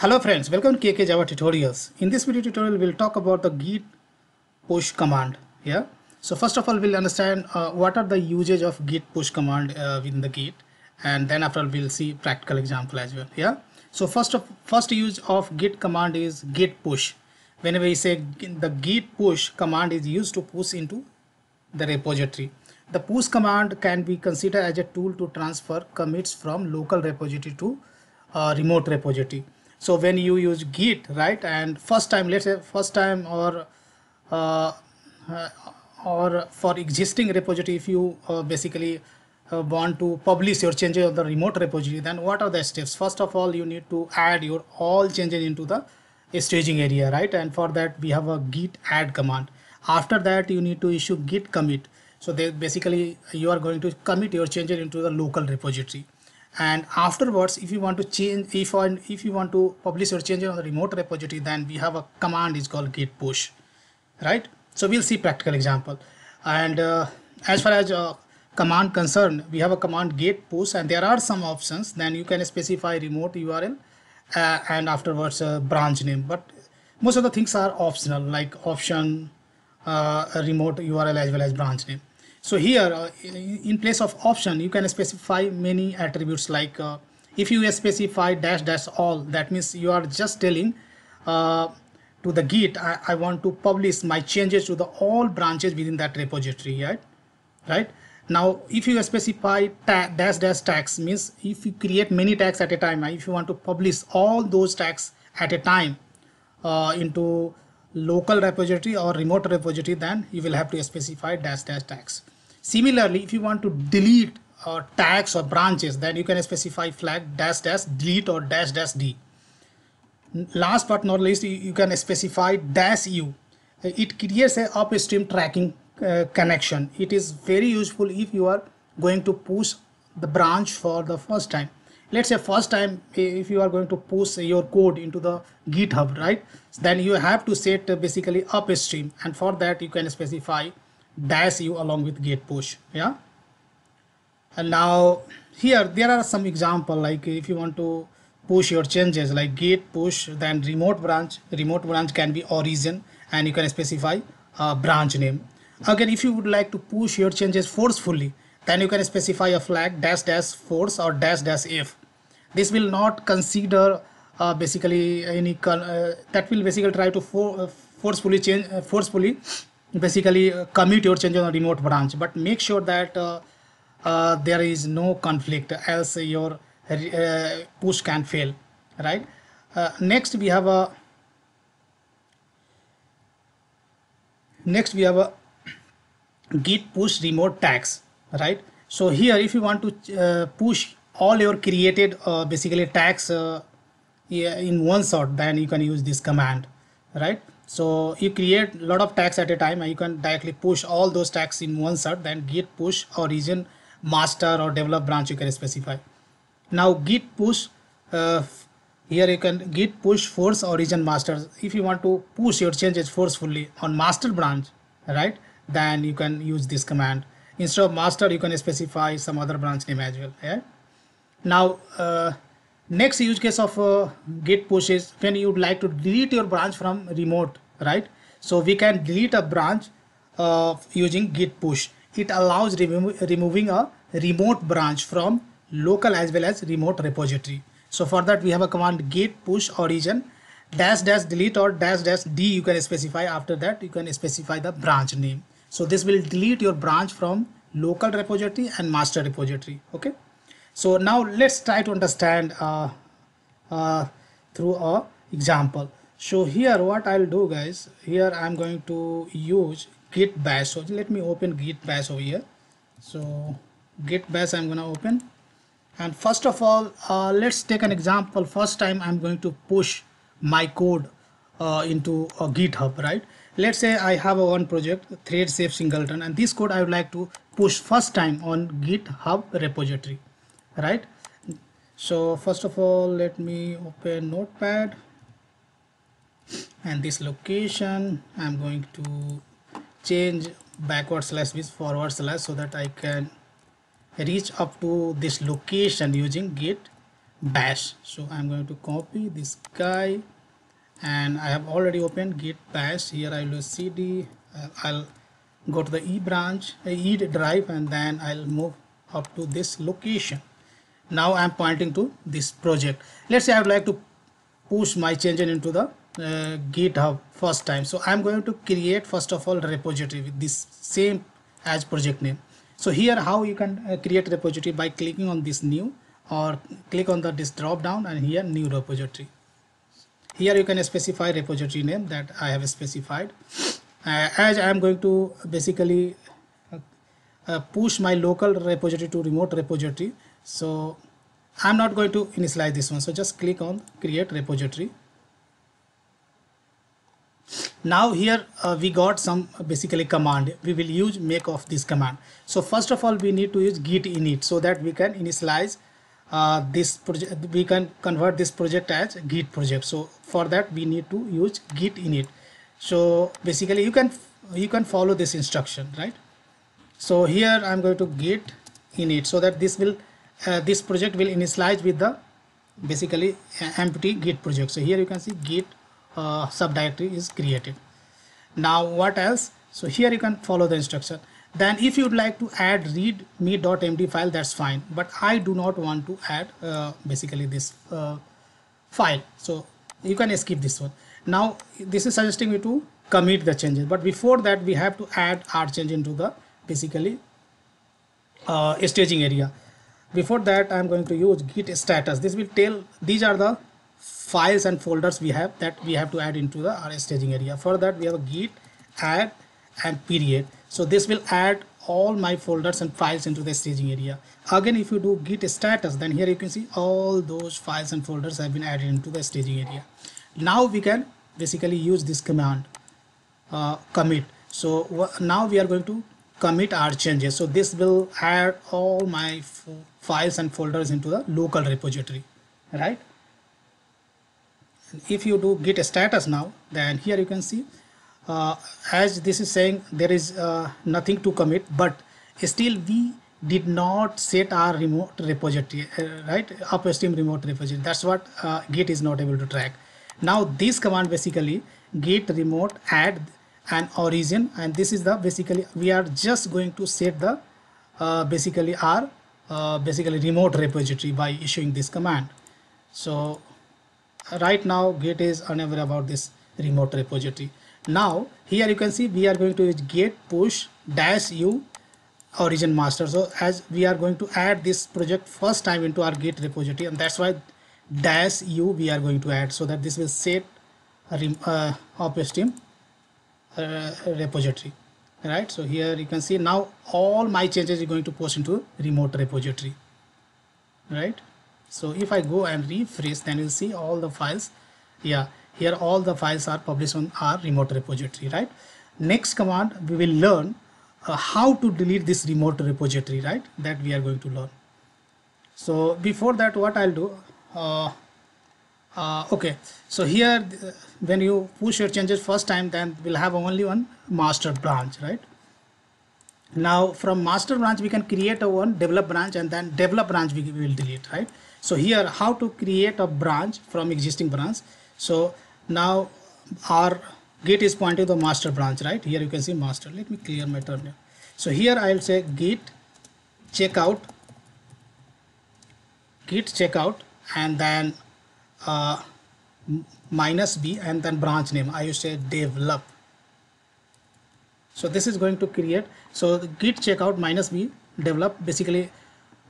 Hello friends, welcome to KK Java tutorials. In this video tutorial, we'll talk about the git push command. Yeah. So first of all, we'll understand uh, what are the usage of git push command uh, the git, and then after we'll see practical example as well. Yeah. So first of first use of git command is git push. Whenever you say the git push command is used to push into the repository. The push command can be considered as a tool to transfer commits from local repository to uh, remote repository so when you use git right and first time let's say first time or uh, uh, or for existing repository if you uh, basically uh, want to publish your changes on the remote repository then what are the steps first of all you need to add your all changes into the staging area right and for that we have a git add command after that you need to issue git commit so they basically you are going to commit your changes into the local repository and afterwards if you want to change if on if you want to publish your changes on the remote repository then we have a command is called git push right so we'll see practical example and uh, as far as uh, command concerned we have a command git push and there are some options then you can specify remote url uh, and afterwards uh, branch name but most of the things are optional like option uh, remote url as well as branch name so here uh, in place of option you can specify many attributes like uh, if you specify dash dash all that means you are just telling uh, to the git I, I, want to publish my changes to the all branches within that repository right right now if you specify dash dash tags means if you create many tags at a time uh, if you want to publish all those tags at a time uh, into local repository or remote repository then you will have to specify dash dash tags Similarly, if you want to delete uh, tags or branches, then you can specify flag dash dash delete or dash dash d. Last but not least, you can specify dash u. Uh, it creates a upstream tracking uh, connection. It is very useful if you are going to push the branch for the first time let's say first time if you are going to push your code into the github right then you have to set uh, basically upstream and for that you can specify dash you along with get push yeah and now here there are some example like if you want to push your changes like get push then remote branch remote branch can be origin and you can specify a branch name again if you would like to push your changes forcefully then you can specify a flag dash dash force or dash dash if this will not consider uh, basically any uh, that will basically try to for, uh, forcefully change uh, forcefully basically uh, commit your changes on remote branch but make sure that uh, uh, there is no conflict else your push can fail right next we have a next we have a git push remote tags right so here if you want to uh, push all your created uh, basically tags uh, in one shot then you can use this command right so you create a lot of tags at a time and you can directly push all those tags in one shot then git push or region master or develop branch you can specify now git push uh, here you can git push force or region master if you want to push your changes forcefully on master branch right then you can use this command instead of master you can specify some other branch name as well yeah now uh, next use case of uh, git push is when you would like to delete your branch from remote right so we can delete a branch uh, using git push it allows remo removing a remote branch from local as well as remote repository so for that we have a command git push origin dash dash delete or dash dash d you can specify after that you can specify the branch name so this will delete your branch from local repository and master repository okay so now let's try to understand uh, uh, through a example. So here what I'll do guys, here I'm going to use git bash. So let me open git bash over here. So git bash I'm gonna open. And first of all, uh, let's take an example. First time I'm going to push my code uh, into uh, GitHub, right? Let's say I have a one project, thread safe singleton, and this code I would like to push first time on GitHub repository right so first of all let me open notepad and this location I'm going to change backward slash with forward slash so that I can reach up to this location using git bash so I'm going to copy this guy and I have already opened git bash here I will cd uh, I'll go to the e branch uh, e drive and then I'll move up to this location now I'm pointing to this project let's say I would like to push my changes into the uh, github first time so I'm going to create first of all repository with this same as project name so here how you can uh, create repository by clicking on this new or click on the this drop down and here new repository here you can specify repository name that I have specified uh, as I am going to basically uh, uh, push my local repository to remote repository so I'm not going to initialize this one so just click on create repository now here uh, we got some uh, basically command we will use make of this command so first of all we need to use git init so that we can initialize uh, this project we can convert this project as git project so for that we need to use git init so basically you can you can follow this instruction right so here i'm going to git init so that this will uh, this project will initialize with the basically empty git project so here you can see git uh, subdirectory is created now what else so here you can follow the instruction then if you'd like to add readme.md file that's fine but i do not want to add uh, basically this uh, file so you can skip this one now this is suggesting you to commit the changes but before that we have to add our change into the basically uh, staging area before that i'm going to use git status this will tell these are the files and folders we have that we have to add into the our staging area for that we have a git add and period so this will add all my folders and files into the staging area again if you do git status then here you can see all those files and folders have been added into the staging area now we can basically use this command uh, commit so now we are going to commit our changes so this will add all my files and folders into the local repository right if you do git status now then here you can see uh, as this is saying there is uh, nothing to commit but still we did not set our remote repository uh, right upstream remote repository that's what uh, git is not able to track now this command basically git remote add and origin and this is the basically we are just going to set the uh, basically our uh, basically remote repository by issuing this command so right now git is unaware about this remote repository now here you can see we are going to use git push dash u origin master so as we are going to add this project first time into our git repository and that's why dash u we are going to add so that this will set a uh, uh op stream uh, repository right so here you can see now all my changes are going to post into remote repository right so if I go and refresh then you'll see all the files yeah here all the files are published on our remote repository right next command we will learn uh, how to delete this remote repository right that we are going to learn so before that what I'll do uh, uh, okay so here uh, when you push your changes first time then we'll have only one master branch right now from master branch we can create a one develop branch and then develop branch we will delete right so here how to create a branch from existing branch so now our git is pointing to the master branch right here you can see master let me clear my terminal so here i'll say git checkout git checkout and then uh, minus b and then branch name i used to say develop so this is going to create so git checkout minus b develop basically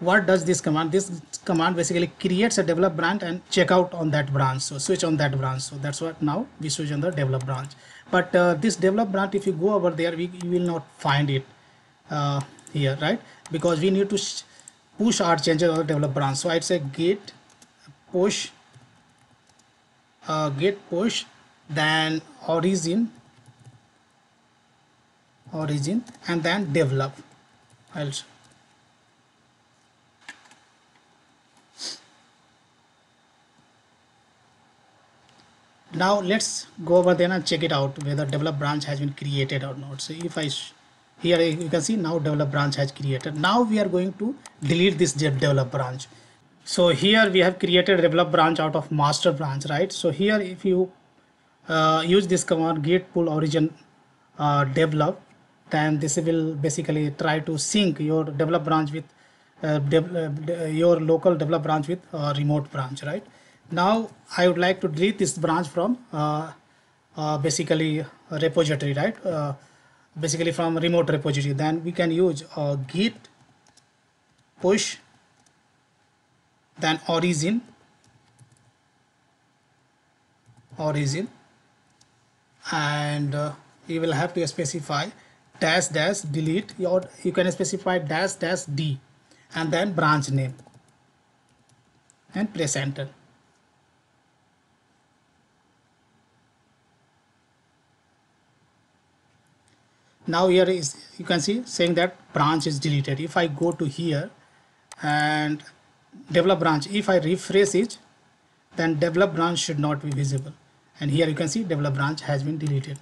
what does this command this command basically creates a develop branch and check out on that branch so switch on that branch so that's what now we switch on the develop branch but uh, this develop branch if you go over there we you will not find it uh, here right because we need to push our changes on the develop branch so i'd say git push uh, get push then origin origin and then develop also now let's go over there and check it out whether develop branch has been created or not so if i here you can see now develop branch has created now we are going to delete this develop branch so here we have created develop branch out of master branch right so here if you uh, use this command git pull origin uh, develop then this will basically try to sync your develop branch with uh, de uh, uh, your local develop branch with uh, remote branch right now i would like to delete this branch from basically repository right basically from remote repository then we can use git push than origin origin and uh, you will have to specify dash dash delete your. you can specify dash dash d and then branch name and press enter now here is you can see saying that branch is deleted if i go to here and develop branch if I refresh it then develop branch should not be visible and here you can see develop branch has been deleted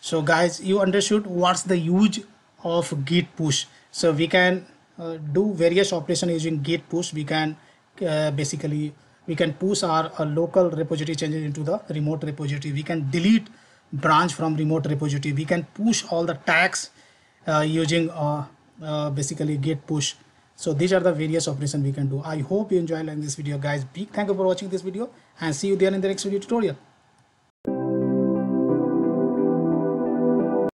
so guys you understood what's the use of git push so we can uh, do various operation using git push we can uh, basically we can push our, local repository changes into the remote repository we can delete branch from remote repository we can push all the tags uh, using uh, uh, basically git push so these are the various operations we can do. I hope you enjoy learning this video guys. Big thank you for watching this video and see you there in the next video tutorial.